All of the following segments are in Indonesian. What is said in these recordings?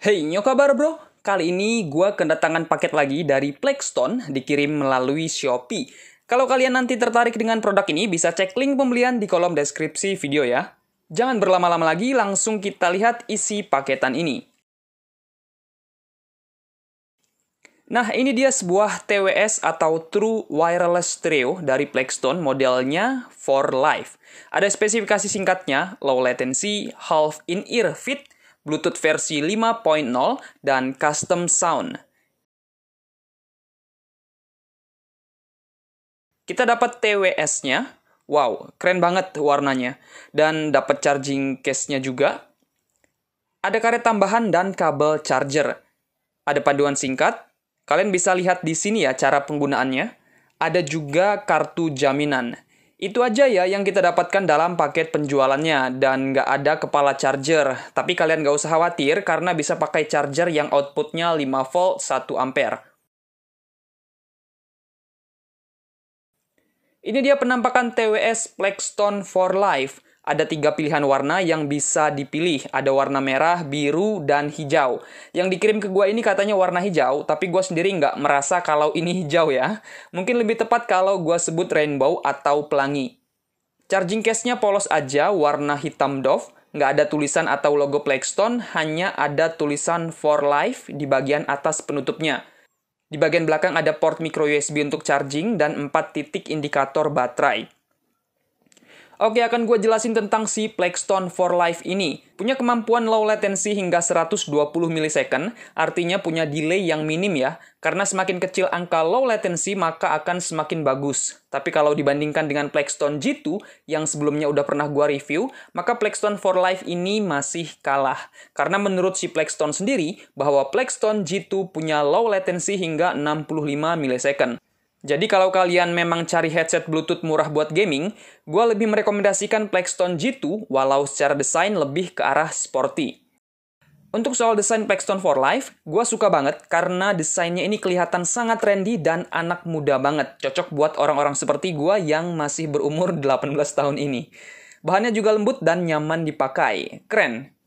Hey, nyo kabar bro? Kali ini gue kedatangan paket lagi dari Plexton dikirim melalui Shopee. Kalau kalian nanti tertarik dengan produk ini, bisa cek link pembelian di kolom deskripsi video ya. Jangan berlama-lama lagi, langsung kita lihat isi paketan ini. Nah, ini dia sebuah TWS atau True Wireless Trio dari Plexton modelnya For Life. Ada spesifikasi singkatnya, low latency, half in-ear fit, Bluetooth versi 5.0, dan custom sound. Kita dapat TWS-nya. Wow, keren banget warnanya. Dan dapat charging case-nya juga. Ada karet tambahan dan kabel charger. Ada panduan singkat. Kalian bisa lihat di sini ya cara penggunaannya. Ada juga kartu jaminan. Itu aja ya yang kita dapatkan dalam paket penjualannya dan nggak ada kepala charger. Tapi kalian nggak usah khawatir karena bisa pakai charger yang outputnya 5 volt 1 ampere. Ini dia penampakan TWS Blackstone for Life ada tiga pilihan warna yang bisa dipilih. Ada warna merah, biru, dan hijau. Yang dikirim ke gua ini katanya warna hijau, tapi gua sendiri nggak merasa kalau ini hijau ya. Mungkin lebih tepat kalau gua sebut rainbow atau pelangi. Charging case-nya polos aja, warna hitam doff, nggak ada tulisan atau logo Blackstone, hanya ada tulisan for life di bagian atas penutupnya. Di bagian belakang ada port micro USB untuk charging dan 4 titik indikator baterai. Oke, akan gue jelasin tentang si Plexton for Life ini. Punya kemampuan low latency hingga 120 ms, artinya punya delay yang minim ya. Karena semakin kecil angka low latency, maka akan semakin bagus. Tapi kalau dibandingkan dengan Plexton G2, yang sebelumnya udah pernah gue review, maka Plexton for Life ini masih kalah. Karena menurut si Plexton sendiri, bahwa Plexton G2 punya low latency hingga 65 ms. Jadi kalau kalian memang cari headset Bluetooth murah buat gaming, gue lebih merekomendasikan Blackstone G2 walau secara desain lebih ke arah sporty. Untuk soal desain Blackstone for Life, gue suka banget karena desainnya ini kelihatan sangat trendy dan anak muda banget. Cocok buat orang-orang seperti gue yang masih berumur 18 tahun ini. Bahannya juga lembut dan nyaman dipakai. Keren.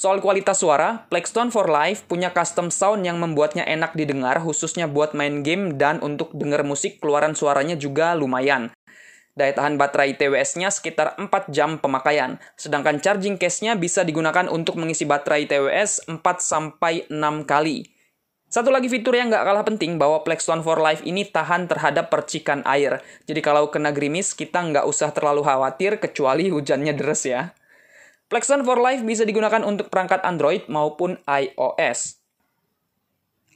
Soal kualitas suara, Blackstone for Life punya custom sound yang membuatnya enak didengar khususnya buat main game dan untuk denger musik keluaran suaranya juga lumayan. Daya tahan baterai TWS-nya sekitar 4 jam pemakaian, sedangkan charging case-nya bisa digunakan untuk mengisi baterai TWS 4-6 kali. Satu lagi fitur yang nggak kalah penting bahwa Plexstone for Life ini tahan terhadap percikan air. Jadi kalau kena gerimis, kita nggak usah terlalu khawatir kecuali hujannya deres ya. Plexon for Life bisa digunakan untuk perangkat Android maupun iOS.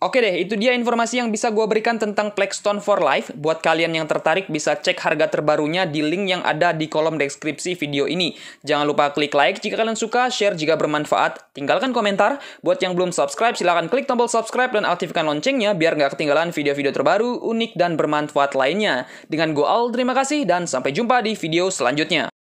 Oke deh, itu dia informasi yang bisa gue berikan tentang Plexton for Life. Buat kalian yang tertarik bisa cek harga terbarunya di link yang ada di kolom deskripsi video ini. Jangan lupa klik like jika kalian suka, share jika bermanfaat, tinggalkan komentar. Buat yang belum subscribe, silahkan klik tombol subscribe dan aktifkan loncengnya biar nggak ketinggalan video-video terbaru, unik, dan bermanfaat lainnya. Dengan gue Al, terima kasih dan sampai jumpa di video selanjutnya.